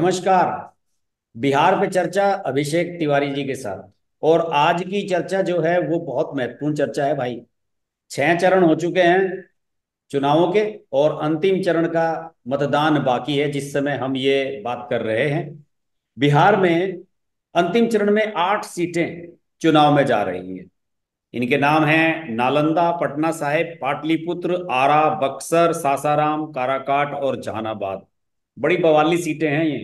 नमस्कार बिहार पे चर्चा अभिषेक तिवारी जी के साथ और आज की चर्चा जो है वो बहुत महत्वपूर्ण चर्चा है भाई छह चरण हो चुके हैं चुनावों के और अंतिम चरण का मतदान बाकी है जिस समय हम ये बात कर रहे हैं बिहार में अंतिम चरण में आठ सीटें चुनाव में जा रही हैं इनके नाम हैं नालंदा पटना साहिब पाटलिपुत्र आरा बक्सर सासाराम काराकाट और जहानाबाद बड़ी बवाली सीटें हैं ये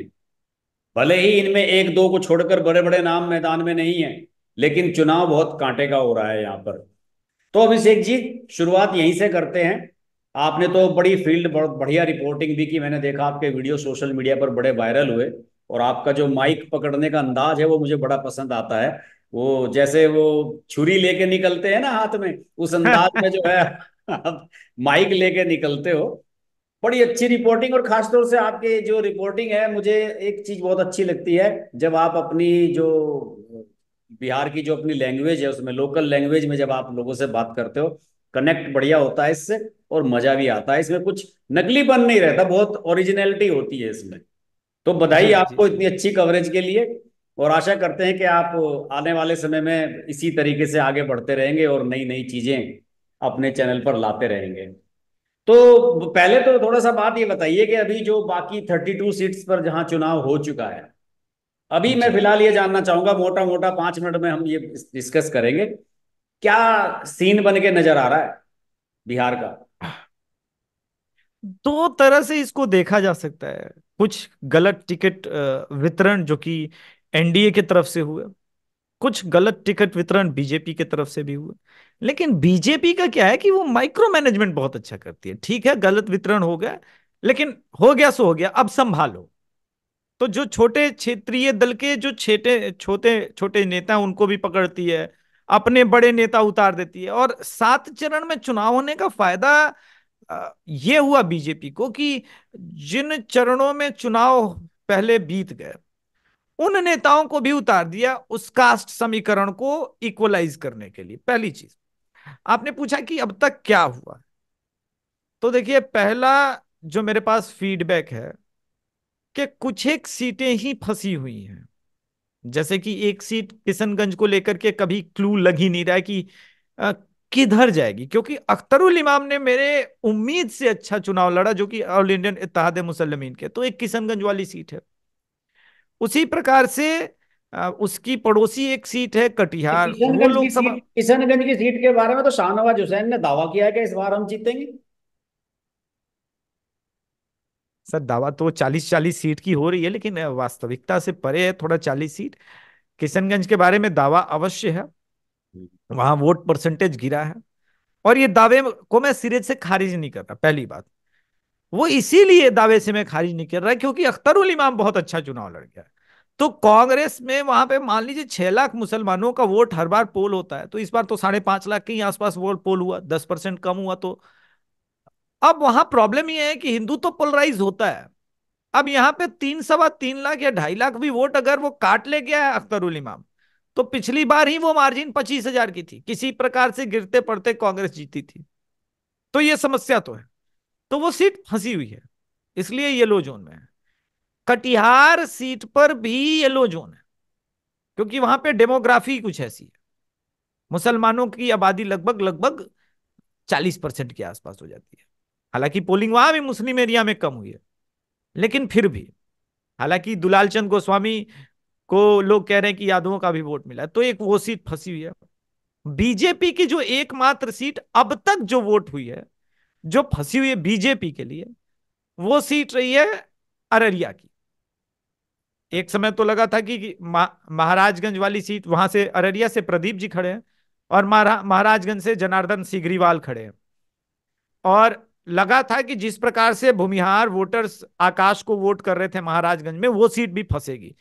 भले ही इनमें एक दो को छोड़कर बड़े बड़े नाम मैदान में नहीं है लेकिन चुनाव बहुत कांटे का हो रहा है यहाँ पर तो अभिषेक जी शुरुआत यहीं से करते हैं आपने तो बड़ी फील्ड बढ़िया रिपोर्टिंग भी की मैंने देखा आपके वीडियो सोशल मीडिया पर बड़े वायरल हुए और आपका जो माइक पकड़ने का अंदाज है वो मुझे बड़ा पसंद आता है वो जैसे वो छुरी लेके निकलते हैं ना हाथ में उस अंदाज में जो है माइक लेके निकलते हो बड़ी अच्छी रिपोर्टिंग और खासतौर से आपके जो रिपोर्टिंग है मुझे एक चीज बहुत अच्छी लगती है जब आप अपनी जो बिहार की जो अपनी लैंग्वेज है उसमें लोकल लैंग्वेज में जब आप लोगों से बात करते हो कनेक्ट बढ़िया होता है इससे और मजा भी आता है इसमें कुछ नकली बन नहीं रहता बहुत ओरिजिनलिटी होती है इसमें तो बधाई आपको इतनी अच्छी कवरेज के लिए और आशा करते हैं कि आप आने वाले समय में इसी तरीके से आगे बढ़ते रहेंगे और नई नई चीजें अपने चैनल पर लाते रहेंगे तो पहले तो थोड़ा सा बात ये बताइए कि अभी जो बाकी थर्टी टू सीट्स पर जहां चुनाव हो चुका है अभी मैं फिलहाल ये जानना चाहूंगा मोटा मोटा पांच मिनट में हम ये डिस्कस करेंगे क्या सीन बन के नजर आ रहा है बिहार का दो तरह से इसको देखा जा सकता है कुछ गलत टिकट वितरण जो कि एनडीए की तरफ से हुआ कुछ गलत टिकट वितरण बीजेपी की तरफ से भी हुआ लेकिन बीजेपी का क्या है कि वो माइक्रो मैनेजमेंट बहुत अच्छा करती है ठीक है गलत वितरण हो गया लेकिन हो गया सो हो गया अब संभालो तो जो छोटे क्षेत्रीय दल के जो छोटे छोटे छोटे नेता उनको भी पकड़ती है अपने बड़े नेता उतार देती है और सात चरण में चुनाव होने का फायदा ये हुआ बीजेपी को कि जिन चरणों में चुनाव पहले बीत गए उन नेताओं को भी उतार दिया उस कास्ट समीकरण को इक्वलाइज करने के लिए पहली चीज आपने पूछा कि अब तक क्या हुआ तो देखिए पहला जो मेरे पास फीडबैक है कि कुछ एक सीटें ही फंसी हुई हैं जैसे कि एक सीट किशनगंज को लेकर के कभी क्लू लग ही नहीं रहा है कि किधर जाएगी क्योंकि अख्तरुल इमाम ने मेरे उम्मीद से अच्छा चुनाव लड़ा जो कि ऑल इंडियन इतिहाद मुसलमिन के तो एक किशनगंज वाली सीट है उसी प्रकार से उसकी पड़ोसी एक सीट है कटिहार वो किशनगंज की सीट के बारे में तो शाहनवाज हुसैन ने दावा किया है कि इस बार हम जीतेंगे सर दावा तो चालीस चालीस सीट की हो रही है लेकिन वास्तविकता से परे है थोड़ा चालीस सीट किशनगंज के बारे में दावा अवश्य है वहां वोट परसेंटेज गिरा है और ये दावे को मैं सिरे से खारिज नहीं कर रहा पहली बात वो इसीलिए दावे से मैं खारिज नहीं कर रहा क्योंकि अख्तरुल इमाम बहुत अच्छा चुनाव लड़ गया है तो कांग्रेस में वहां पे मान लीजिए छह लाख मुसलमानों का वोट हर बार पोल होता है तो इस बार तो साढ़े पांच लाख के आसपास वोट पोल हुआ दस परसेंट कम हुआ तो अब वहां प्रॉब्लम यह है कि हिंदू तो पोलराइज होता है अब यहाँ पे तीन सवा तीन लाख या ढाई लाख भी वोट अगर वो काट ले गया है अख्तरुल इमाम तो पिछली बार ही वो मार्जिन पच्चीस हजार की थी किसी प्रकार से गिरते पड़ते कांग्रेस जीती थी तो ये समस्या तो है तो वो सीट फंसी हुई है इसलिए येलो जोन में है कटिहार सीट पर भी येलो जोन है क्योंकि वहां पे डेमोग्राफी कुछ ऐसी है मुसलमानों की आबादी लगभग लगभग चालीस परसेंट के आसपास हो जाती है हालांकि पोलिंग वहां भी मुस्लिम एरिया में कम हुई है लेकिन फिर भी हालांकि दुलाल चंद गोस्वामी को लोग कह रहे हैं कि यादवों का भी वोट मिला तो एक वो सीट फंसी हुई है बीजेपी की जो एकमात्र सीट अब तक जो वोट हुई है जो फंसी हुई है बीजेपी के लिए वो सीट रही है अररिया की एक समय तो लगा था कि महाराजगंज वाली सीट वहां से अररिया से प्रदीप जी खड़े हैं और महाराजगंज से जनार्दन सिगरीवाल खड़े हैं और लगा था कि जिस प्रकार से भूमिहार वोटर्स आकाश को वोट कर रहे थे महाराजगंज में वो सीट भी फंसेगी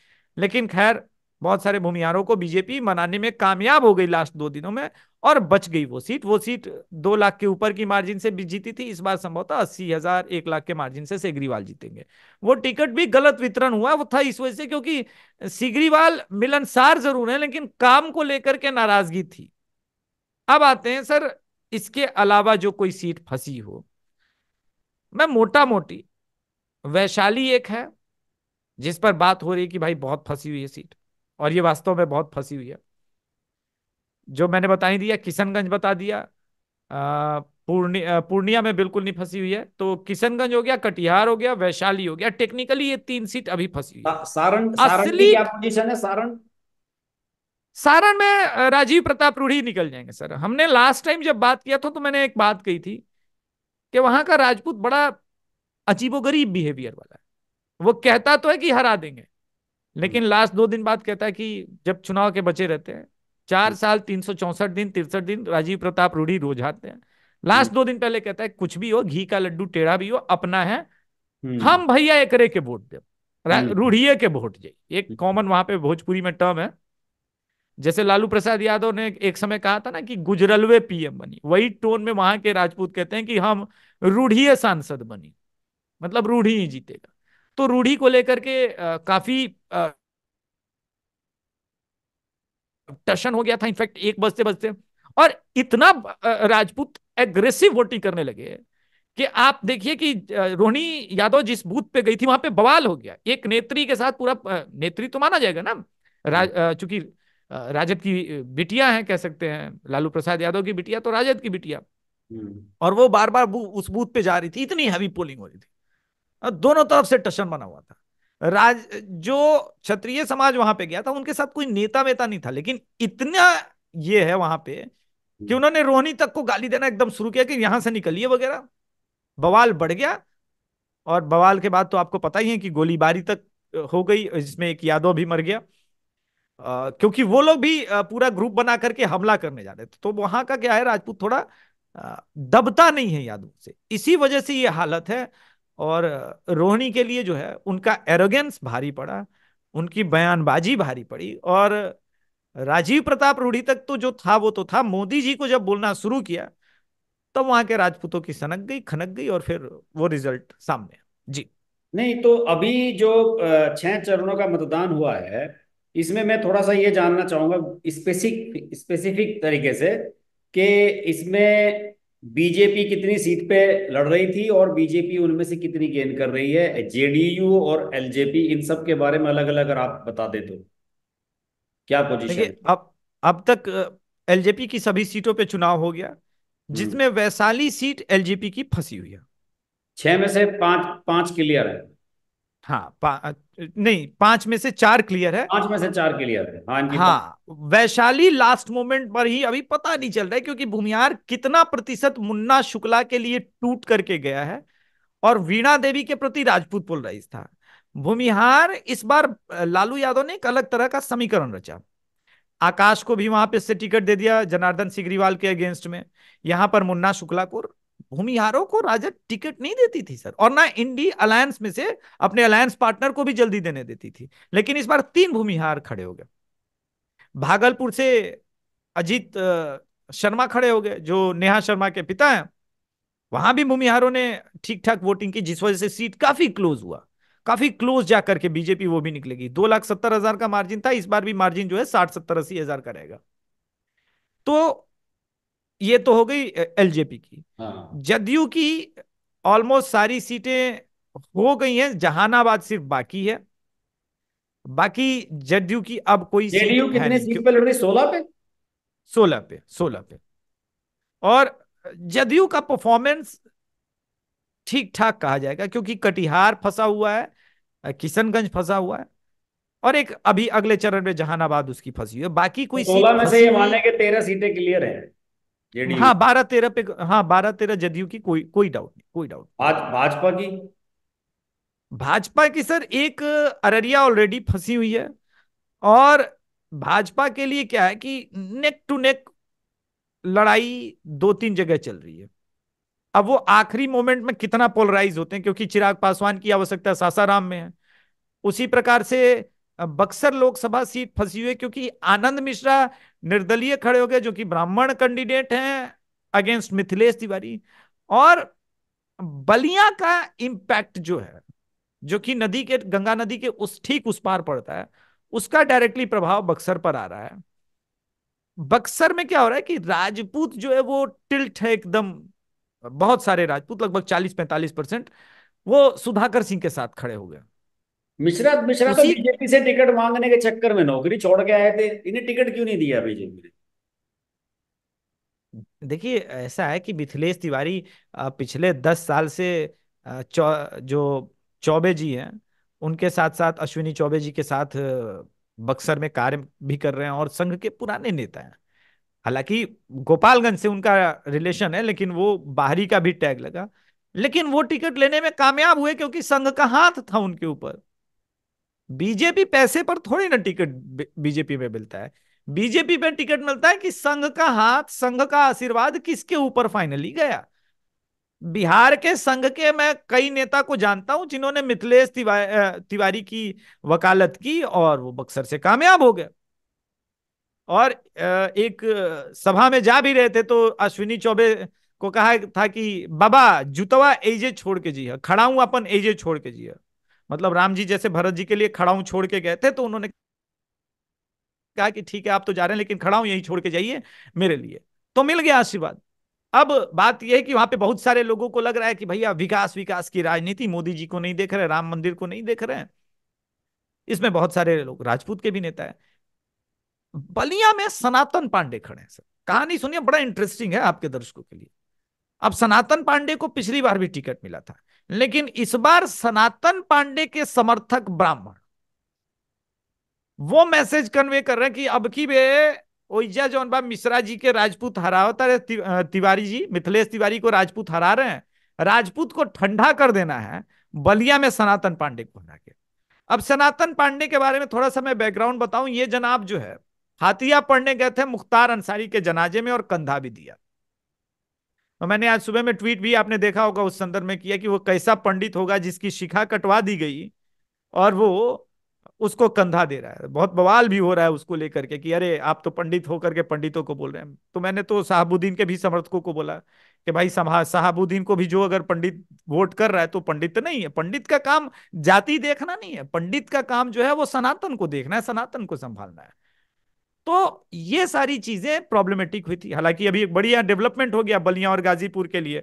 लेकिन खैर बहुत सारे भूमिहारों को बीजेपी मनाने में कामयाब हो गई लास्ट दो दिनों में और बच गई वो सीट वो सीट दो लाख के ऊपर की मार्जिन से जीती थी इस बार संभवतः अस्सी हजार एक लाख के मार्जिन से सीगरीवाल जीतेंगे वो टिकट भी गलत वितरण हुआ वो था इस वजह से क्योंकि सीगरीवाल मिलनसार जरूर है लेकिन काम को लेकर के नाराजगी थी अब आते हैं सर इसके अलावा जो कोई सीट फंसी हो मैं मोटा मोटी वैशाली एक है जिस पर बात हो रही कि भाई बहुत फंसी हुई है सीट और ये वास्तव में बहुत फंसी हुई है जो मैंने बता ही दिया किशनगंज बता दिया पूर्णिया पूर्णिया में बिल्कुल नहीं फंसी हुई है तो किशनगंज हो गया कटिहार हो गया वैशाली हो गया टेक्निकली ये तीन सीट अभी फंसी हुई सारण असली पोजिशन है सारण सारण में राजीव प्रताप रूढ़ी निकल जाएंगे सर हमने लास्ट टाइम जब बात किया था तो मैंने एक बात कही थी कि वहां का राजपूत बड़ा अजीबोगरीब बिहेवियर वाला है वो कहता तो है कि हरा देंगे लेकिन लास्ट हम्म। दो दिन बाद कहता है कि जब चुनाव के बचे रहते हैं चार हम्म। साल तीन सौ चौसठ दिन तिरसठ दिन राजीव प्रताप रूढ़ी रोज आते हैं लास्ट हम्म। दो दिन पहले कहता है कुछ भी हो घी का लड्डू टेढ़ा भी हो अपना है हम भैया एकरे के वोट दे रूढ़िए के वोट जाइए एक कॉमन वहां पे भोजपुरी में टर्म है जैसे लालू प्रसाद यादव ने एक समय कहा था ना कि गुजरलवे पीएम बनी वही टोन में वहां के राजपूत कहते हैं कि हम रूढ़िए सांसद बनी मतलब रूढ़ी ही जीतेगा तो रूढ़ी को लेकर के काफी टशन हो गया था इनफैक्ट एक बजते बजते और इतना राजपूत एग्रेसिव वोटिंग करने लगे कि आप देखिए कि रोहिणी यादव जिस बूथ पे गई थी वहां पे बवाल हो गया एक नेत्री के साथ पूरा नेत्री तो माना जाएगा ना राज हम्म। चूंकि राजद की बिटिया है कह सकते हैं लालू प्रसाद यादव की बिटिया तो राजद की बिटिया हम्म। और वो बार बार उस बूथ पे जा रही थी इतनी हैवी पोलिंग हो रही थी दोनों तरफ से टशन बना हुआ था राज जो क्षत्रिय समाज वहां पे गया था उनके साथ कोई नेता वेता नहीं था लेकिन इतना ये है वहां पे कि हम्म। उन्होंने रोहनी तक को गाली देना एकदम शुरू किया कि यहां से निकलिए वगैरह बवाल बढ़ गया और बवाल के बाद तो आपको पता ही है कि गोलीबारी तक हो गई जिसमें एक यादव भी मर गया आ, क्योंकि वो लोग भी पूरा ग्रुप बना करके हमला करने जा रहे थे तो वहां का क्या है राजपूत थोड़ा दबता नहीं है यादव से इसी वजह से ये हालत है और रोहिणी के लिए जो है उनका एरोगेंस भारी पड़ा उनकी बयानबाजी भारी पड़ी और राजीव प्रताप रूढ़ी तक तो जो था वो तो था मोदी जी को जब बोलना शुरू किया तब तो वहां के राजपूतों की सनक गई खनक गई और फिर वो रिजल्ट सामने जी नहीं तो अभी जो छह चरणों का मतदान हुआ है इसमें मैं थोड़ा सा ये जानना चाहूंगा स्पेसिफिक स्पेसिफिक तरीके से कि इसमें बीजेपी कितनी सीट पे लड़ रही थी और बीजेपी उनमें से कितनी गेन कर रही है जेडीयू और एलजेपी इन सब के बारे में अलग अलग अगर आप बता दे तो क्या पोजीशन अब अब तक एलजेपी की सभी सीटों पे चुनाव हो गया हम्म। जिसमें वैशाली सीट एलजेपी की फंसी हुई है छह में से पांच पांच क्लियर है हाँ पा, नहीं पांच में से चार क्लियर है पांच में से चार क्लियर है हाँ, हाँ वैशाली लास्ट मोमेंट पर ही अभी पता नहीं चल रहा है क्योंकि भूमिहार कितना प्रतिशत मुन्ना शुक्ला के लिए टूट करके गया है और वीणा देवी के प्रति राजपूत पुल रईस था भूमिहार इस बार लालू यादव ने एक अलग तरह का समीकरण रचा आकाश को भी वहां पे से टिकट दे दिया जनार्दन सिग्रीवाल के अगेंस्ट में यहां पर मुन्ना शुक्ला को भूमिहारों को राजा टिकट नहीं देती थी सर और ना इंडी अलायंस में से अपने अलायंस पार्टनर को भी जल्दी देने देती थी लेकिन इस बार तीन भूमिहार खड़े हो गए भागलपुर से अजीत शर्मा खड़े हो गए जो नेहा शर्मा के पिता हैं वहां भी भूमिहारों ने ठीक ठाक वोटिंग की जिस वजह से सीट काफी क्लोज हुआ काफी क्लोज जा करके बीजेपी वो भी निकलेगी दो लाख सत्तर हजार का मार्जिन था इस बार भी मार्जिन जो है साठ सत्तर अस्सी हजार का रहेगा तो ये तो हो गई एलजेपी की हाँ। जदयू की ऑलमोस्ट सारी सीटें हो गई हैं जहानाबाद सिर्फ बाकी है बाकी जदयू की अब कोई जेडीयू कितने सीट पे लड़ रही सोलह पे सोलह पे सोलह पे और जदयू का परफॉर्मेंस ठीक ठाक कहा जाएगा क्योंकि कटिहार फंसा हुआ है किशनगंज फंसा हुआ है और एक अभी अगले चरण में जहानाबाद उसकी फंसी हुई है बाकी कोई सोलह में से ये मानने के तेरह सीटें क्लियर है हाँ बारह तेरह पे हाँ बारह तेरह जदयू की कोई कोई डाउट नहीं कोई डाउट भाज, भाजपा की भाजपा की सर एक अररिया ऑलरेडी फंसी हुई है और भाजपा के लिए क्या है कि नेक टू नेक लड़ाई दो तीन जगह चल रही है अब वो आखिरी मोमेंट में कितना पोलराइज होते हैं क्योंकि चिराग पासवान की आवश्यकता सासाराम में है उसी प्रकार से बक्सर लोकसभा सीट फंसी हुई है क्योंकि आनंद मिश्रा निर्दलीय खड़े हो गए जो कि ब्राह्मण कैंडिडेट हैं अगेंस्ट मिथिलेश तिवारी और बलिया का इंपैक्ट जो है जो कि नदी के गंगा नदी के उस ठीक उस पार पड़ता है उसका डायरेक्टली प्रभाव बक्सर पर आ रहा है बक्सर में क्या हो रहा है कि राजपूत जो है वो टिल्ट है एकदम बहुत सारे राजपूत लगभग 40-45 परसेंट वो सुधाकर सिंह के साथ खड़े हो गए मिश्रा मिश्रा तो बीजेपी से टिकट मांगने के चक्कर में नौकरी छोड़ के आए थे इन्हें टिकट क्यों नहीं दिया बीजेपी ने देखिए ऐसा है कि मिथिलेश तिवारी पिछले दस साल से जो चौबे जी हैं उनके साथ साथ अश्विनी चौबे जी के साथ बक्सर में कार्य भी कर रहे हैं और संघ के पुराने नेता हैं हालांकि गोपालगंज से उनका रिलेशन है लेकिन वो बाहरी का भी टैग लगा लेकिन वो टिकट लेने में कामयाब हुए क्योंकि संघ का हाथ था उनके ऊपर बीजेपी पैसे पर थोड़ी ना टिकट बीजेपी में मिलता है बीजेपी में टिकट मिलता है कि संघ का हाथ संघ का आशीर्वाद किसके ऊपर फाइनली गया बिहार के संघ के मैं कई नेता को जानता हूं जिन्होंने मिथिलेश तिवारी की वकालत की और वो बक्सर से कामयाब हो गए और एक सभा में जा भी रहे थे तो अश्विनी चौबे को कहा था कि बाबा जुतवा एजे छोड़ के जी खड़ा हूं अपन एजे छोड़ के जी है मतलब राम जी जैसे भरत जी के लिए खड़ा हूं छोड़ के गए थे तो उन्होंने कहा कि ठीक है आप तो जा रहे हैं लेकिन खड़ा हूं यही छोड़ के जाइए मेरे लिए तो मिल गया आशीर्वाद अब बात यह है कि वहां पे बहुत सारे लोगों को लग रहा है कि भैया विकास विकास की राजनीति मोदी जी को नहीं देख रहे राम मंदिर को नहीं देख रहे हैं इसमें बहुत सारे लोग राजपूत के भी नेता है बलिया में सनातन पांडे खड़े हैं सर कहानी सुनिए बड़ा इंटरेस्टिंग है आपके दर्शकों के लिए अब सनातन पांडे को पिछली बार भी टिकट मिला था लेकिन इस बार सनातन पांडे के समर्थक ब्राह्मण वो मैसेज कन्वे कर रहे हैं कि अब की वे ओजा जौन बा मिश्रा जी के राजपूत हरा होता है तिवारी जी मिथिलेश तिवारी को राजपूत हरा रहे हैं राजपूत को ठंडा कर देना है बलिया में सनातन पांडे को हरा के अब सनातन पांडे के बारे में थोड़ा सा मैं बैकग्राउंड बताऊं ये जनाब जो है हाथिया पढ़ने गए थे मुख्तार अंसारी के जनाजे में और कंधा भी दिया और मैंने आज सुबह में ट्वीट भी आपने देखा होगा उस संदर्भ में किया कि वो कैसा पंडित होगा जिसकी शिखा कटवा दी गई और वो उसको कंधा दे रहा है बहुत बवाल भी हो रहा है उसको लेकर के कि अरे आप तो पंडित होकर के पंडितों को बोल रहे हैं तो मैंने तो साहबुद्दीन के भी समर्थकों को बोला कि भाई साहबुद्दीन को भी जो अगर पंडित वोट कर रहा है तो पंडित नहीं है पंडित का काम जाति देखना नहीं है पंडित का काम जो है वो सनातन को देखना है सनातन को संभालना है तो ये सारी चीजें प्रॉब्लमेटिक हुई थी हालांकि अभी एक बढ़िया डेवलपमेंट हो गया बलिया और गाजीपुर के लिए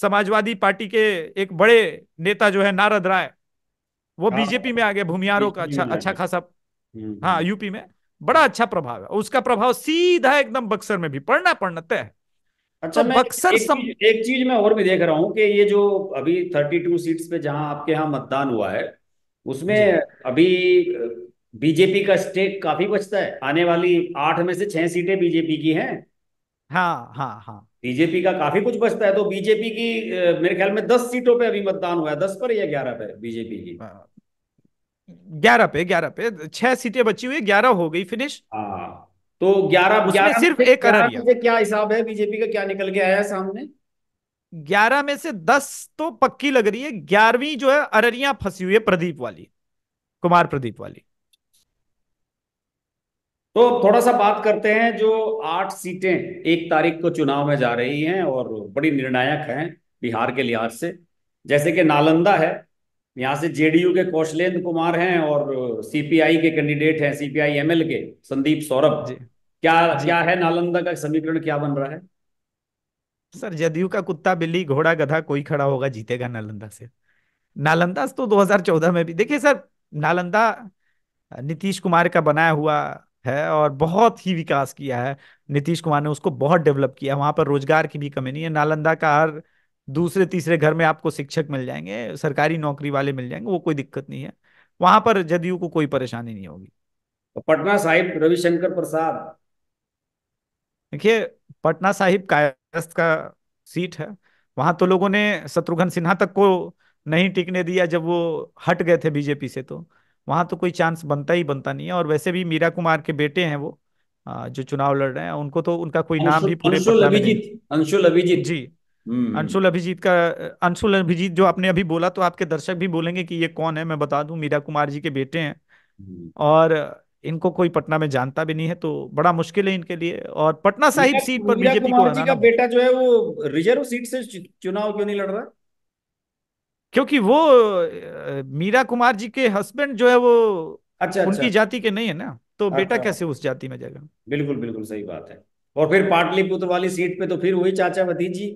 समाजवादी पार्टी के एक बड़े नेता जो है नारद राय वो बीजेपी हाँ, में आ गए भूमियारों का अच्छा अच्छा खासा हम्म, हम्म। हाँ यूपी में बड़ा अच्छा प्रभाव है उसका प्रभाव सीधा एकदम बक्सर में भी पड़ना पड़ना तय अच्छा तो मैं बक्सर एक, सम... एक चीज मैं और भी देख रहा हूँ कि ये जो अभी थर्टी टू सीट्स पे जहाँ आपके यहाँ मतदान हुआ है उसमें अभी बीजेपी का स्टेक काफी बचता है आने वाली आठ में से छह सीटें बीजेपी की हैं हाँ हाँ हाँ बीजेपी का काफी कुछ बचता है तो बीजेपी की मेरे ख्याल में दस सीटों पे अभी मतदान हुआ है दस पर या ग्यारह पे बीजेपी की ग्यारह पे ग्यारह पे छह सीटें बची हुई ग्यारह हो गई फिनिश हाँ, हाँ तो ग्यारह ग्यारह सिर्फ एक क्या हिसाब है बीजेपी का क्या निकल के आया है सामने ग्यारह में से दस तो पक्की लग रही है ग्यारहवीं जो है अररिया फंसी हुई है प्रदीप वाली कुमार प्रदीप वाली तो थोड़ा सा बात करते हैं जो आठ सीटें एक तारीख को चुनाव में जा रही हैं और बड़ी निर्णायक हैं बिहार के लिहाज से जैसे कि नालंदा है यहाँ से जेडीयू के कौशलेंद्र कुमार हैं और सीपीआई के कैंडिडेट हैं सीपीआई एमएल के संदीप सौरभ क्या जी. क्या है नालंदा का समीकरण क्या बन रहा है सर जदयू का कुत्ता बिल्ली घोड़ा गधा कोई खड़ा होगा जीतेगा नालंदा से नालंदा तो 2014 में भी देखिए सर नालंदा नीतीश कुमार का बनाया हुआ है और बहुत ही विकास किया है नीतीश कुमार ने उसको बहुत डेवलप किया वहां पर रोजगार की भी कमी नहीं है नालंदा का हर दूसरे तीसरे घर में आपको शिक्षक मिल जाएंगे सरकारी नौकरी वाले मिल जाएंगे वो कोई दिक्कत नहीं है वहां पर जदयू को कोई परेशानी नहीं होगी तो पटना साहिब रविशंकर प्रसाद देखिए पटना साहिब कायस्थ का सीट है वहां तो लोगों ने शत्रुघ्न सिन्हा तक को नहीं टिकने दिया जब वो हट गए थे बीजेपी से तो वहाँ तो कोई चांस बनता ही बनता नहीं है और वैसे भी मीरा कुमार के बेटे हैं वो जो चुनाव लड़ रहे हैं उनको तो उनका कोई नाम भी पूरे अंशुल अभिजीत अंशुल अभिजीत जी हम्म। अंशुल अभिजीत का अंशुल अभिजीत जो आपने अभी बोला तो आपके दर्शक भी बोलेंगे कि ये कौन है मैं बता दूं मीरा कुमार जी के बेटे हैं हम्म। और इनको कोई पटना में जानता भी नहीं है तो बड़ा मुश्किल है इनके लिए और पटना साहिब सीट पर बीजेपी को का बेटा जो है वो रिजर्व सीट से चुनाव क्यों नहीं लड़ रहा क्योंकि वो मीरा कुमार जी के हस्बैंड जो है वो अच्छा, अच्छा। उनकी अच्छा। जाति के नहीं है ना तो हाँ, बेटा अच्छा। कैसे हाँ। उस जाति में जाएगा बिल्कुल बिल्कुल सही बात है और फिर पाटलिपुत्र वाली सीट पे तो फिर वही चाचा भतीजी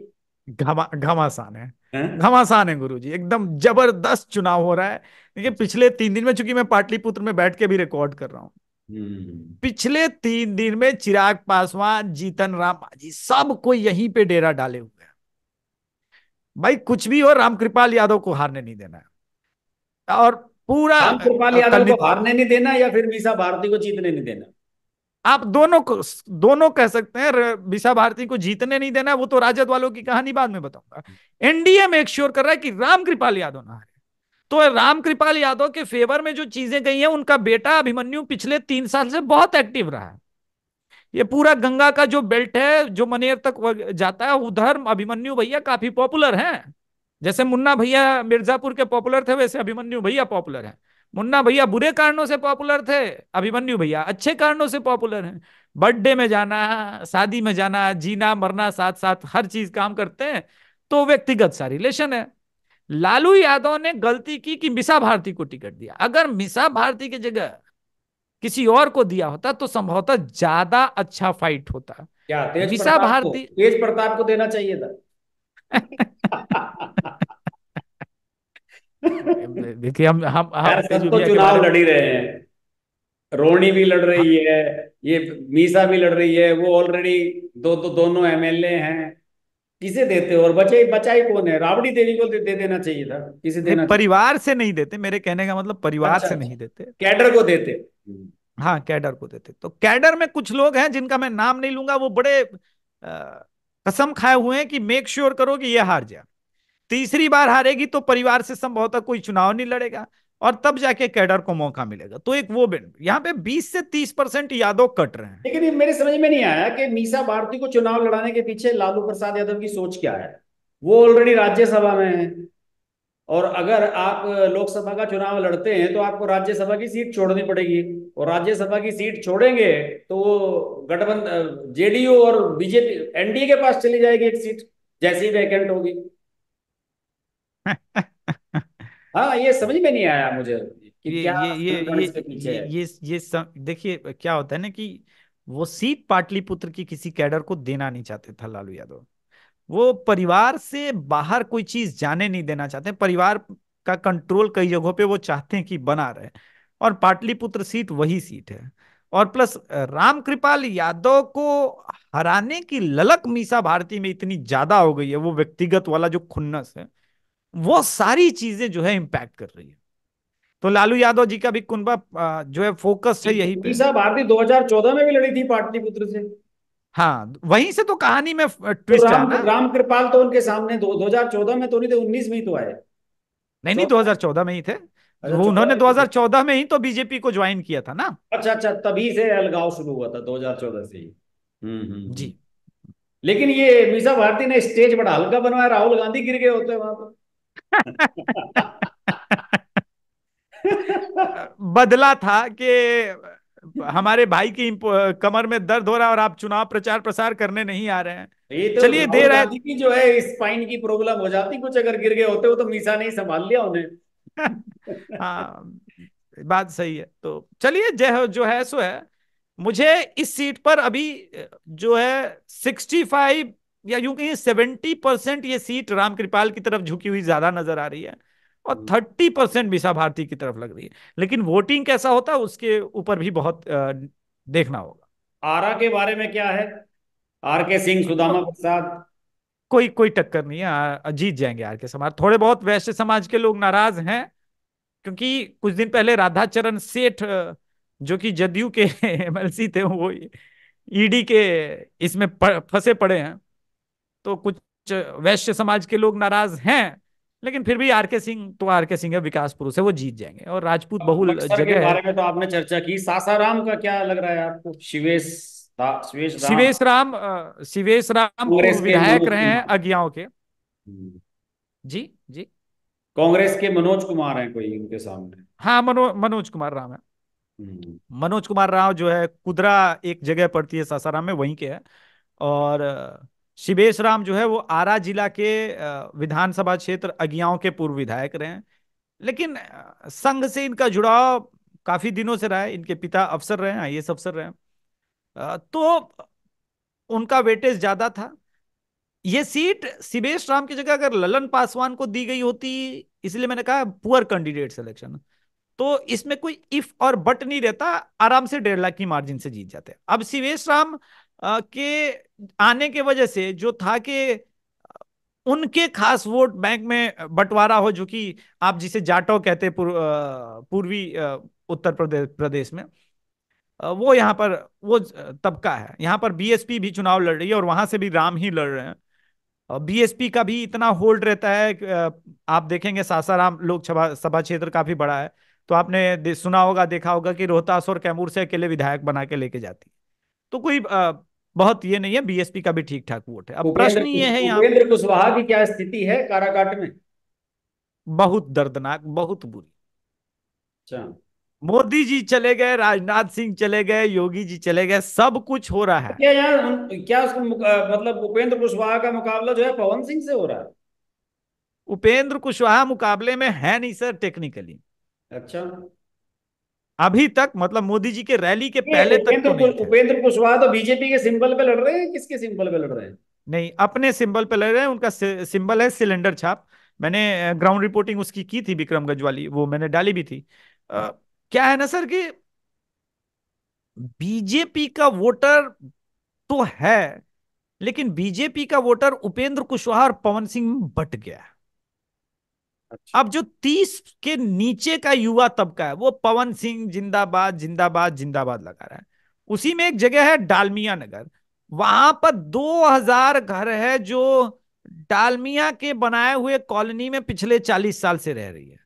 घमा घमासान है घमासान है गुरु जी एकदम जबरदस्त चुनाव हो रहा है देखिए अच्छा। पिछले तीन दिन में चूंकि मैं पाटलिपुत्र में बैठ के भी रिकॉर्ड कर रहा हूँ हम्म। पिछले तीन दिन में चिराग पासवान जीतन राम मांझी सब कोई यहीं पे डेरा डाले हुए भाई कुछ भी हो रामकृपाल यादव को हारने नहीं देना है और पूरा रामकृपाल यादव को हारने नहीं देना या फिर मीसा भारती को जीतने नहीं देना आप दोनों को दोनों कह सकते हैं विशा भारती को जीतने नहीं देना वो तो राजद वालों की कहानी बाद में बताऊंगा एनडीए में एक श्योर कर रहा है कि राम कृपाल यादव ना हारे तो राम कृपाल यादव के फेवर में जो चीजें गई हैं उनका बेटा अभिमन्यु पिछले तीन साल से बहुत एक्टिव रहा है ये पूरा गंगा का जो बेल्ट है जो मनेर तक जाता है उधर अभिमन्यु भैया काफी पॉपुलर हैं जैसे मुन्ना भैया मिर्जापुर के पॉपुलर थे वैसे अभिमन्यु भैया पॉपुलर हैं मुन्ना भैया बुरे कारणों से पॉपुलर थे अभिमन्यु भैया अच्छे कारणों से पॉपुलर हैं बर्थडे में जाना शादी में जाना जीना मरना साथ साथ हर चीज काम करते हैं तो व्यक्तिगत सा रिलेशन है लालू यादव ने गलती की कि मिसा भारती को टिकट दिया अगर मिसा भारती की जगह किसी और को दिया होता तो संभवतः ज्यादा अच्छा फाइट होता क्या तेज भारती तेज प्रताप को देना चाहिए था देखिए हम हम तो चुनाव लड़ी रहे हैं रोनी भी लड़ रही हाँ। है ये मीसा भी लड़ रही है वो ऑलरेडी दो तो दोनों एमएलए हैं किसे देते हो और बचे बचाई कौन है राबड़ी देवी को दे, तो दे देना चाहिए था किसे देना परिवार से नहीं देते मेरे कहने का मतलब परिवार अच्छा, से अच्छा। नहीं देते कैडर को देते हम्म। हाँ कैडर को देते तो कैडर में कुछ लोग हैं जिनका मैं नाम नहीं लूंगा वो बड़े आ, कसम खाए हुए हैं कि मेक श्योर करो कि ये हार जाए तीसरी बार हारेगी तो परिवार से संभवतः कोई चुनाव नहीं लड़ेगा और तब जाके कैडर को मौका मिलेगा तो एक वो बिन यहाँ पे 20 से 30 परसेंट यादव कट रहे हैं लेकिन मेरे समझ में नहीं आया कि मीसा भारती को चुनाव लड़ाने के पीछे लालू प्रसाद यादव की सोच क्या है वो ऑलरेडी राज्यसभा में है और अगर आप लोकसभा का चुनाव लड़ते हैं तो आपको राज्यसभा की सीट छोड़नी पड़ेगी और राज्यसभा की सीट छोड़ेंगे तो वो गठबंधन जेडीयू और बीजेपी एनडीए के पास चली जाएगी एक सीट जैसी वैकेंट होगी हाँ ये समझ में नहीं आया मुझे कि ये क्या ये ये कारण पीछे ये है ये ये सम- देखिए क्या होता है ना कि वो सीट पाटलिपुत्र की किसी कैडर को देना नहीं चाहते था लालू यादव वो परिवार से बाहर कोई चीज जाने नहीं देना चाहते परिवार का कंट्रोल कई जगहों पे वो चाहते हैं कि बना रहे और पाटलिपुत्र सीट वही सीट है और प्लस रामकृपाल यादव को हराने की ललक मीसा भारती में इतनी ज्यादा हो गई है वो व्यक्तिगत वाला जो खुन्नस है वो सारी चीजें जो है इम्पैक्ट कर रही है तो लालू यादव जी का भी कुनबा जो है फोकस है यही पे साहब आरती 2014 में भी लड़ी थी पाटलिपुत्र से हाँ वहीं से तो कहानी में ट्विस्ट तो राम, राम कृपाल तो उनके सामने दो 2014 में तो नहीं थे उन्नीस में ही तो आए नहीं नहीं 2014 तो- में ही थे अच्छा, वो तो उन्होंने 2014 तो- में ही तो बीजेपी को ज्वाइन किया था ना अच्छा अच्छा तभी से अलगाव शुरू हुआ था 2014 से ही हम्म, हम्म, हम्म। जी लेकिन ये मीसा भारती ने स्टेज बड़ा हल्का बनवाया राहुल गांधी गिर गए होते वहां पर बदला था कि हमारे भाई की कमर में दर्द हो रहा है और आप चुनाव प्रचार प्रसार करने नहीं आ रहे हैं तो चलिए देर है की जो है स्पाइन की प्रॉब्लम हो जाती कुछ अगर गिर गए होते हो तो मीसा नहीं संभाल लिया उन्हें हाँ बात सही है तो चलिए जय जो है सो है मुझे इस सीट पर अभी जो है सिक्सटी फाइव या यूं कहिए सेवेंटी परसेंट ये सीट रामकृपाल की तरफ झुकी हुई ज्यादा नजर आ रही है और हम्म। थर्टी परसेंट विशा भारती की तरफ लग रही है लेकिन वोटिंग कैसा होता है उसके ऊपर भी बहुत देखना होगा आरा के बारे में क्या है आर के सिंह सुदामा हाँ। प्रसाद कोई कोई टक्कर नहीं है जीत जाएंगे आर के समाज थोड़े बहुत वैश्य समाज के लोग नाराज हैं क्योंकि कुछ दिन पहले राधाचरण सेठ जो कि जदयू के एमएलसी थे वो ईडी के इसमें फंसे पड़े हैं तो कुछ वैश्य समाज के लोग नाराज हैं लेकिन फिर भी आर के सिंह तो आर के सिंह है विकास पुरुष है वो जीत जाएंगे और राजपूत तो बहुल जगह है तो आपने चर्चा की सासाराम का क्या लग रहा है आपको शिवेश शिवेश राम शिवेश राम विधायक रहे हैं अज्ञाओं के हम्म। जी जी कांग्रेस के मनोज कुमार हैं कोई उनके सामने हाँ मनो, मनोज कुमार राम है हम्म। मनोज कुमार राव जो है कुदरा एक जगह पड़ती है सासाराम में वहीं के है और शिवेश राम जो है वो आरा जिला के विधानसभा क्षेत्र अगियाओं के पूर्व विधायक रहे हैं लेकिन संघ से इनका जुड़ाव काफी दिनों से रहा है इनके पिता अफसर रहे हैं आई अफसर रहे हैं तो उनका वेटेज ज्यादा था ये सीट शिवेश राम की जगह अगर ललन पासवान को दी गई होती इसलिए मैंने कहा पुअर कैंडिडेट सिलेक्शन तो इसमें कोई इफ और बट नहीं रहता आराम से डेढ़ लाख की मार्जिन से जीत जाते अब शिवेश राम के आने के वजह से जो था कि उनके खास वोट बैंक में बंटवारा हो जो कि आप जिसे जाटो कहते पूर, पूर्वी उत्तर प्रदेश प्रदेश में वो यहाँ पर वो तबका है यहाँ पर बीएसपी भी चुनाव लड़ रही है और वहां से भी राम ही लड़ रहे हैं बीएसपी का भी इतना होल्ड रहता है आप देखेंगे सासाराम लोकसभा सभा क्षेत्र काफी बड़ा है तो आपने सुना होगा देखा होगा कि रोहतास और कैमूर से अकेले विधायक बना के लेके जाती है तो कोई बहुत ये नहीं है बीएसपी का भी ठीक ठाक वोट है अब प्रश्न ये है यहाँ कुशवाहा की क्या स्थिति है काराकाट में बहुत दर्दनाक बहुत बुरी अच्छा। मोदी जी चले गए राजनाथ सिंह चले गए योगी जी चले गए सब कुछ हो रहा है क्या यार क्या उसको मतलब उपेंद्र कुशवाहा का मुकाबला जो है पवन सिंह से हो रहा है उपेंद्र कुशवाहा मुकाबले में है नहीं सर टेक्निकली अच्छा अभी तक मतलब मोदी जी के रैली के पहले तक तो उपेंद्र कुशवाहा तो बीजेपी के सिंबल पे लड़ रहे हैं किसके सिंबल पे लड़ रहे हैं नहीं अपने सिंबल पे लड़ रहे हैं उनका सिंबल है सिलेंडर छाप मैंने ग्राउंड रिपोर्टिंग उसकी की थी विक्रम गजवाली वो मैंने डाली भी थी आ, क्या है ना सर कि बीजेपी का वोटर तो है लेकिन बीजेपी का वोटर उपेंद्र कुशवाहा और पवन सिंह बट गया है अच्छा। अब जो तीस के नीचे का युवा तबका है वो पवन सिंह जिंदाबाद जिंदाबाद जिंदाबाद लगा रहा है उसी में एक जगह है डालमिया नगर वहां पर 2000 घर है जो डालमिया के बनाए हुए कॉलोनी में पिछले 40 साल से रह रही है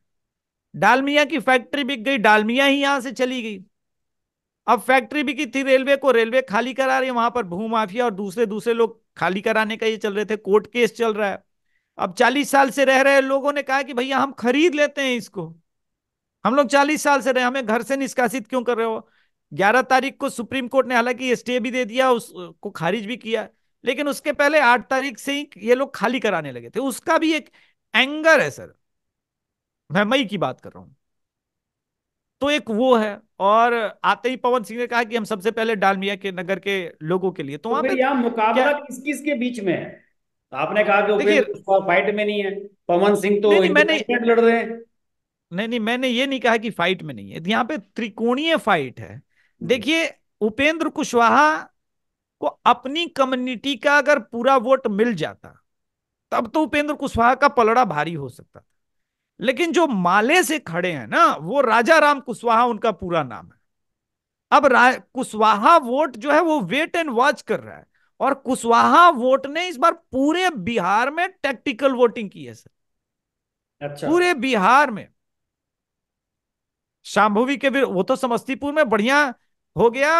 डालमिया की फैक्ट्री बिक गई डालमिया ही यहां से चली गई अब फैक्ट्री बिकी थी रेलवे को रेलवे खाली करा रही है वहां पर भूमाफिया और दूसरे दूसरे लोग खाली कराने का ये चल रहे थे कोर्ट केस चल रहा है अब चालीस साल से रह रहे लोगों ने कहा कि भैया हम खरीद लेते हैं इसको हम लोग चालीस साल से रहे हमें घर से निष्कासित क्यों कर रहे हो ग्यारह तारीख को सुप्रीम कोर्ट ने हालांकि स्टे भी दे दिया उसको खारिज भी किया लेकिन उसके पहले आठ तारीख से ही ये लोग खाली कराने लगे थे उसका भी एक एंगर है सर मैं मई की बात कर रहा हूं तो एक वो है और आते ही पवन सिंह ने कहा कि हम सबसे पहले डालमिया के नगर के लोगों के लिए तो, तो वहां मुकाबला किस किस के बीच में है तो आपने कहा कि उपेंद्र फाइट में नहीं है पवन सिंह तो नहीं, मैंने लड़ रहे हैं नहीं नहीं मैंने ये नहीं कहा कि फाइट में नहीं है यहाँ पे त्रिकोणीय फाइट है हम्म। देखिए उपेंद्र कुशवाहा को अपनी कम्युनिटी का अगर पूरा वोट मिल जाता तब तो उपेंद्र कुशवाहा का पलड़ा भारी हो सकता था लेकिन जो माले से खड़े हैं ना वो राजा राम कुशवाहा उनका पूरा नाम है अब कुशवाहा वोट जो है वो वेट एंड वॉच कर रहा है और कुशवाहा वोट ने इस बार पूरे बिहार में टैक्टिकल वोटिंग की है सर अच्छा पूरे बिहार में शांभवी के भी वो तो समस्तीपुर में बढ़िया हो गया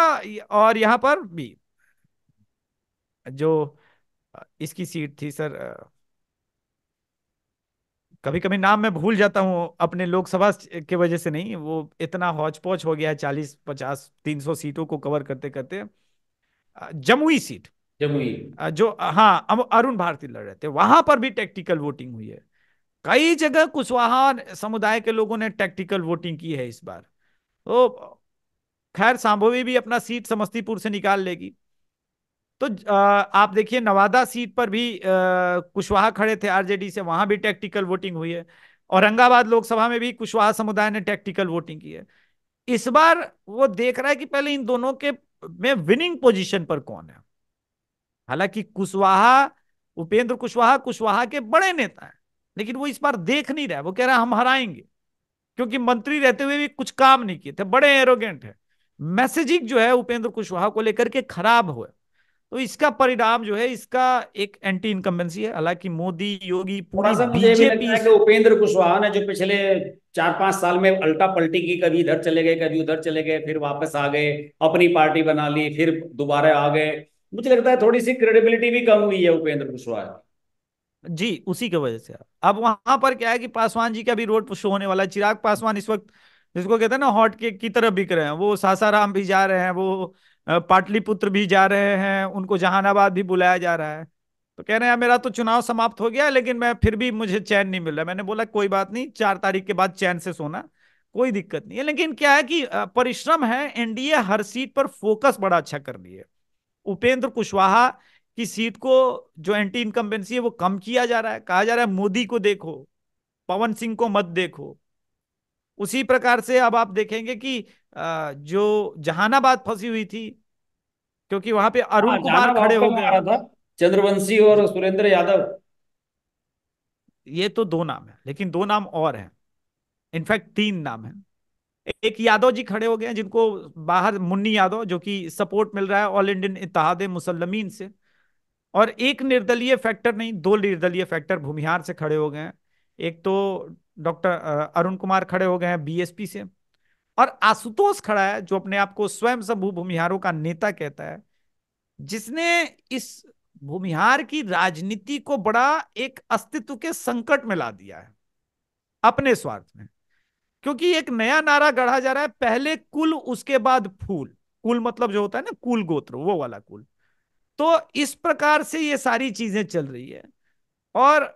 और यहां पर भी जो इसकी सीट थी सर कभी कभी नाम मैं भूल जाता हूं अपने लोकसभा के वजह से नहीं वो इतना हौच पौच हो गया है चालीस पचास तीन सौ सीटों को कवर करते करते जमुई सीट जमुई जो हाँ अरुण भारती लड़ रहे थे वहां पर भी टेक्टिकल वोटिंग हुई है कई जगह कुशवाहा समुदाय के लोगों ने टेक्टिकल वोटिंग की है इस बार तो खैर सांभवी भी अपना सीट समस्तीपुर से निकाल लेगी तो आप देखिए नवादा सीट पर भी कुशवाहा खड़े थे आरजेडी से वहां भी टेक्टिकल वोटिंग हुई है औरंगाबाद लोकसभा में भी कुशवाहा समुदाय ने टेक्टिकल वोटिंग की है इस बार वो देख रहा है कि पहले इन दोनों के में विनिंग पोजीशन पर कौन है हालांकि कुशवाहा उपेंद्र कुशवाहा कुशवाहा के बड़े नेता हैं लेकिन वो इस बार देख नहीं रहा है वो कह रहा है हम हराएंगे क्योंकि मंत्री रहते हुए भी कुछ काम नहीं किए थे बड़े एरोगेंट है मैसेजिंग जो है उपेंद्र कुशवाहा को लेकर के खराब हुआ तो इसका परिणाम जो है इसका एक एंटी इनकम्बेंसी है हालांकि मोदी योगी पूरा बीजेपी उपेंद्र कुशवाहा ने जो पिछले चार पांच साल में अल्टा पलटी की कभी इधर चले गए कभी उधर चले गए फिर वापस आ गए अपनी पार्टी बना ली फिर दोबारा आ गए मुझे लगता है थोड़ी सी क्रेडिबिलिटी भी कम हुई है उपेंद्र कुशवाहा जी उसी की वजह से अब वहां पर क्या है कि पासवान जी का भी रोड शो होने वाला है चिराग पासवान इस वक्त जिसको कहते हैं ना हॉट केक की तरफ बिक रहे हैं वो सासाराम भी जा रहे हैं वो पाटलिपुत्र भी जा रहे हैं उनको जहानाबाद भी बुलाया जा रहा है तो कह रहे हैं मेरा तो चुनाव समाप्त हो गया लेकिन मैं फिर भी मुझे चैन नहीं मिल रहा मैंने बोला कोई बात नहीं चार तारीख के बाद चैन से सोना कोई दिक्कत नहीं है लेकिन क्या है कि परिश्रम है एनडीए हर सीट पर फोकस बड़ा अच्छा कर रही है उपेंद्र कुशवाहा की सीट को जो एंटी इनकम्बेंसी है वो कम किया जा रहा है कहा जा रहा है मोदी को देखो पवन सिंह को मत देखो उसी प्रकार से अब आप देखेंगे कि जो जहानाबाद फंसी हुई थी क्योंकि वहां पे अरुण हाँ, कुमार खड़े हो गए चंद्रवंशी और सुरेंद्र यादव ये तो दो नाम है लेकिन दो नाम और हैं इनफैक्ट तीन नाम है एक यादव जी खड़े हो गए हैं जिनको बाहर मुन्नी यादव जो कि सपोर्ट मिल रहा है ऑल इंडियन इतिहाद मुसलमीन से और एक निर्दलीय फैक्टर नहीं दो निर्दलीय फैक्टर भूमिहार से खड़े हो गए हैं एक तो डॉक्टर अरुण कुमार खड़े हो गए हैं बीएसपी से और आशुतोष खड़ा है जो अपने आप को स्वयं समूह भूमिहारों का नेता कहता है जिसने इस भूमिहार की राजनीति को बड़ा एक अस्तित्व के संकट में ला दिया है अपने स्वार्थ में क्योंकि एक नया नारा गढ़ा जा रहा है पहले कुल उसके बाद फूल कुल मतलब जो होता है ना कुल गोत्र वो वाला कुल तो इस प्रकार से ये सारी चीजें चल रही है और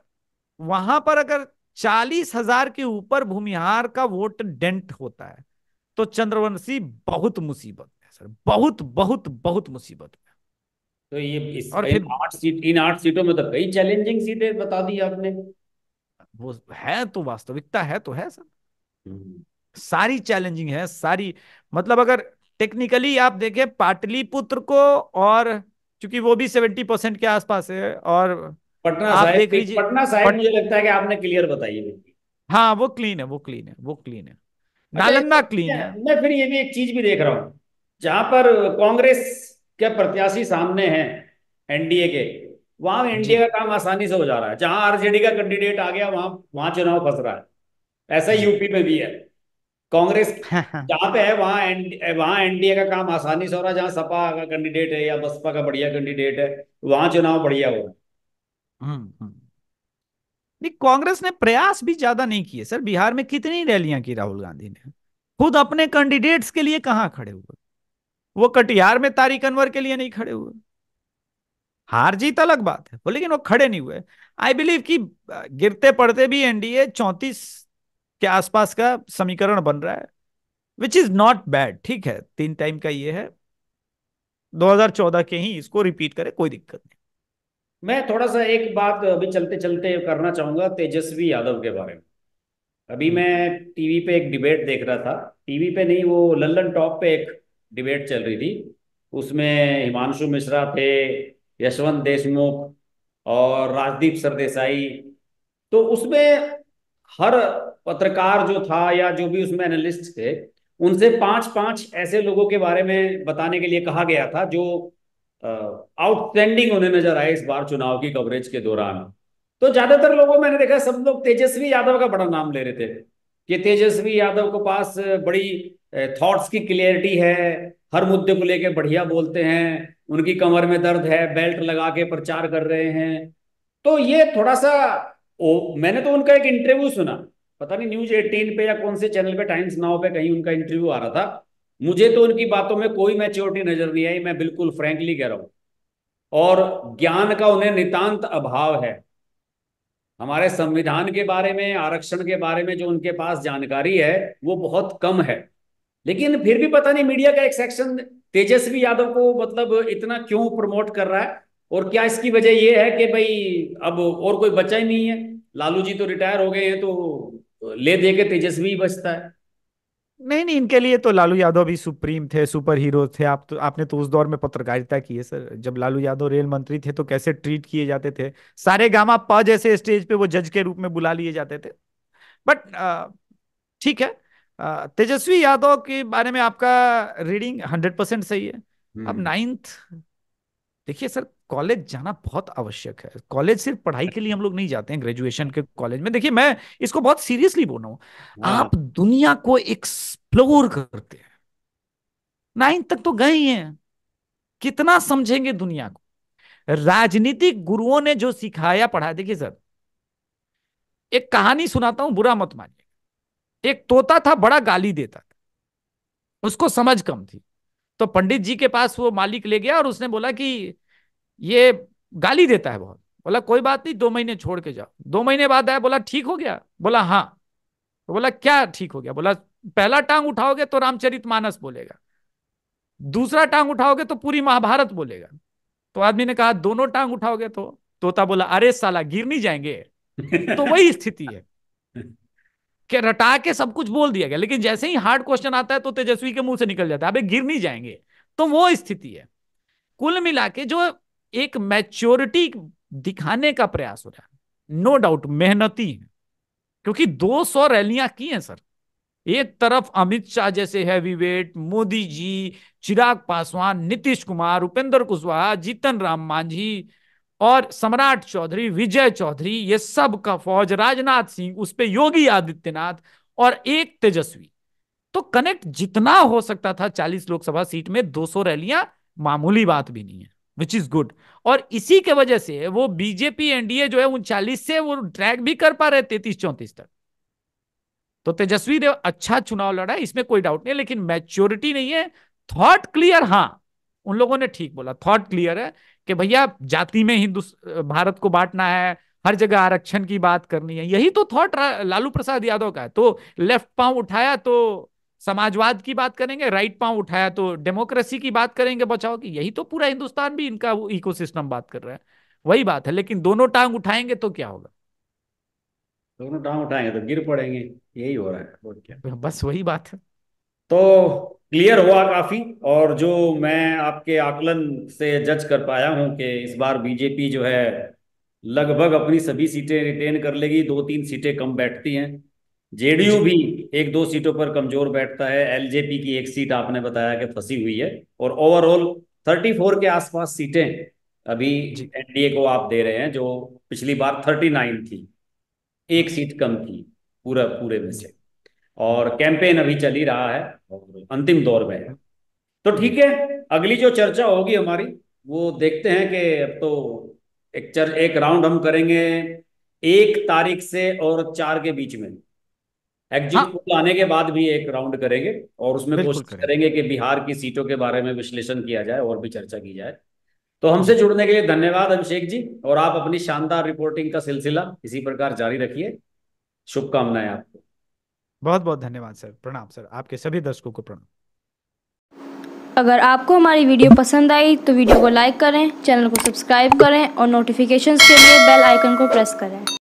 वहां पर अगर चालीस हजार के ऊपर भूमिहार का वोट डेंट होता है तो चंद्रवंशी बहुत मुसीबत है सर बहुत बहुत बहुत मुसीबत है तो ये इस और इन आठ सीट इन आठ सीटों में तो कई चैलेंजिंग सीटें बता दी आपने वो है तो वास्तविकता है तो है सर सारी चैलेंजिंग है सारी मतलब अगर टेक्निकली आप देखें पाटलिपुत्र को और क्योंकि वो भी सेवेंटी परसेंट के आसपास है और पटना आप देख लीजिए पटना साहिब पट... मुझे लगता है कि आपने क्लियर बताई हाँ वो क्लीन है वो क्लीन है वो क्लीन है अच्छा, नालंदा क्लीन है मैं फिर ये भी एक चीज भी देख रहा हूँ जहां पर कांग्रेस के प्रत्याशी सामने हैं एनडीए के वहां एनडीए का काम आसानी से हो जा रहा है जहां आरजेडी का कैंडिडेट आ गया वहां वहां चुनाव फंस रहा है ऐसा यूपी में भी है कांग्रेस जहां पे है वहां एन, वहां एनडीए का काम आसानी से हो रहा है जहां सपा का कैंडिडेट है या बसपा का बढ़िया कैंडिडेट है वहां चुनाव बढ़िया हो हम्म, हम्म। नहीं कांग्रेस ने प्रयास भी ज्यादा नहीं किए सर बिहार में कितनी रैलियां की राहुल गांधी ने खुद अपने कैंडिडेट्स के लिए कहाँ खड़े हुए वो कटिहार में तारिक अनवर के लिए नहीं खड़े हुए हार जीत अलग बात है लेकिन वो खड़े नहीं हुए आई बिलीव कि गिरते पड़ते भी एनडीए चौंतीस के आसपास का समीकरण बन रहा है विच इज नॉट बैड ठीक है तीन टाइम का ये है 2014 के ही इसको रिपीट करें कोई दिक्कत नहीं मैं थोड़ा सा एक बात अभी चलते चलते करना चाहूंगा तेजस्वी यादव के बारे में अभी हम्म। मैं टीवी पे एक डिबेट देख रहा था टीवी पे नहीं वो लल्लन टॉप पे एक डिबेट चल रही थी उसमें हिमांशु मिश्रा थे यशवंत देशमुख और राजदीप सरदेसाई तो उसमें हर पत्रकार जो था या जो भी उसमें एनालिस्ट थे उनसे पांच पांच ऐसे लोगों के बारे में बताने के लिए कहा गया था जो आउटस्टैंडिंग होने नजर आए इस बार चुनाव की कवरेज के दौरान तो ज्यादातर लोगों मैंने देखा सब लोग तेजस्वी यादव का बड़ा नाम ले रहे थे कि तेजस्वी यादव के पास बड़ी थॉट्स की क्लियरिटी है हर मुद्दे को लेकर बढ़िया बोलते हैं उनकी कमर में दर्द है बेल्ट लगा के प्रचार कर रहे हैं तो ये थोड़ा सा ओ, मैंने तो उनका एक इंटरव्यू सुना पता नहीं न्यूज एटीन पे या कौन से चैनल पे टाइम्स नाव पे कहीं उनका इंटरव्यू आ रहा था मुझे तो उनकी बातों में कोई मैच्योरिटी नजर नहीं आई मैं बिल्कुल फ्रेंकली कह रहा हूं और ज्ञान का उन्हें नितांत अभाव है हमारे संविधान के बारे में आरक्षण के बारे में जो उनके पास जानकारी है वो बहुत कम है लेकिन फिर भी पता नहीं मीडिया का एक सेक्शन तेजस्वी यादव को मतलब इतना क्यों प्रमोट कर रहा है और क्या इसकी वजह यह है कि भाई अब और कोई बचा ही नहीं है लालू जी तो रिटायर हो गए हैं तो तो ले दे के तेजस्वी बचता है नहीं नहीं इनके लिए तो लालू यादव भी सुप्रीम थे सुपर हीरो थे आप तो आपने तो उस दौर में पत्रकारिता की है सर जब लालू यादव रेल मंत्री थे तो कैसे ट्रीट किए जाते थे सारे गामा प जैसे स्टेज पे वो जज के रूप में बुला लिए जाते थे बट ठीक है तेजस्वी यादव के बारे में आपका रीडिंग हंड्रेड परसेंट सही है अब हम्म। नाइन्थ देखिए सर कॉलेज जाना बहुत आवश्यक है कॉलेज सिर्फ पढ़ाई के लिए हम लोग नहीं जाते हैं ग्रेजुएशन के कॉलेज में देखिए मैं इसको बहुत सीरियसली बोल रहा हूं हाँ। आप दुनिया को एक्सप्लोर करते हैं नाइन्थ तक तो गए ही हैं कितना समझेंगे दुनिया को राजनीतिक गुरुओं ने जो सिखाया पढ़ाया देखिए सर एक कहानी सुनाता हूं बुरा मत मानिए एक तोता था बड़ा गाली देता था उसको समझ कम थी तो पंडित जी के पास वो मालिक ले गया और उसने बोला कि ये गाली देता है बहुत बोला कोई बात नहीं दो महीने छोड़ के जाओ दो महीने बाद आया बोला ठीक हो गया बोला हाँ तो बोला क्या ठीक हो गया बोला पहला टांग उठाओगे तो रामचरित मानस बोलेगा दूसरा टांग उठाओगे तो पूरी महाभारत बोलेगा तो आदमी ने कहा दोनों टांग उठाओगे तो तोता बोला अरे साला गिर नहीं जाएंगे तो वही स्थिति है कि रटा के सब कुछ बोल दिया गया लेकिन जैसे ही हार्ड क्वेश्चन आता है तो तेजस्वी के मुंह से निकल जाता है अबे गिर नहीं जाएंगे तो वो स्थिति है कुल मिला के जो एक मैच्योरिटी दिखाने का प्रयास हो रहा है नो डाउट मेहनती है क्योंकि 200 रैलियां की हैं सर एक तरफ अमित शाह जैसे वेट मोदी जी चिराग पासवान नीतीश कुमार उपेंद्र कुशवाहा जीतन राम मांझी और सम्राट चौधरी विजय चौधरी ये सब का फौज राजनाथ सिंह उस पर योगी आदित्यनाथ और एक तेजस्वी तो कनेक्ट जितना हो सकता था 40 लोकसभा सीट में 200 रैलियां मामूली बात भी नहीं है विच इज गुड और इसी के वजह से वो बीजेपी एनडीए जो है उनचालीस से वो ट्रैक भी कर पा रहे तैतीस चौंतीस तक तो तेजस्वी देव अच्छा चुनाव लड़ा है इसमें कोई डाउट नहीं लेकिन मैच्योरिटी नहीं है थॉट क्लियर हाँ उन लोगों ने ठीक बोला थॉट क्लियर है कि भैया जाति में हिंदू भारत को बांटना है हर जगह आरक्षण की बात करनी है यही तो थॉट लालू प्रसाद यादव का है तो लेफ्ट पांव उठाया तो समाजवाद की बात करेंगे राइट पांव उठाया तो डेमोक्रेसी की बात करेंगे बचाओ की यही तो पूरा हिंदुस्तान भी इनका इकोसिस्टम बात कर रहा है वही बात है लेकिन दोनों टांग उठाएंगे तो क्या होगा दोनों टांग उठाएंगे तो गिर पड़ेंगे यही हो रहा है क्या बस वही बात है तो क्लियर हुआ काफी और जो मैं आपके आकलन से जज कर पाया हूं कि इस बार बीजेपी जो है लगभग अपनी सभी सीटें रिटेन कर लेगी दो तीन सीटें कम बैठती हैं जेडीयू भी एक दो सीटों पर कमजोर बैठता है एलजेपी की एक सीट आपने बताया कि फंसी हुई है और ओवरऑल 34 के आसपास सीटें अभी एनडीए को आप दे रहे हैं जो पिछली बार 39 थी एक हाँ। सीट कम थी पूरा पूरे में से और कैंपेन अभी चल ही रहा है और अंतिम दौर में है तो ठीक है अगली जो चर्चा होगी हमारी वो देखते हैं कि अब तो एक चर, एक राउंड हम करेंगे एक तारीख से और चार के बीच में एग्जिट हाँ। पोल आने के बाद भी एक राउंड करेंगे और उसमें कोशिश करेंगे।, करेंगे कि बिहार की सीटों के बारे में विश्लेषण किया जाए और भी चर्चा की जाए तो हमसे जुड़ने के लिए धन्यवाद अभिषेक जी और आप अपनी शानदार रिपोर्टिंग का सिलसिला इसी प्रकार जारी रखिए शुभकामनाएं आपको बहुत बहुत धन्यवाद सर प्रणाम सर आपके सभी दर्शकों को प्रणाम अगर आपको हमारी वीडियो पसंद आई तो वीडियो को लाइक करें चैनल को सब्सक्राइब करें और नोटिफिकेशन के लिए बेल आइकन को प्रेस करें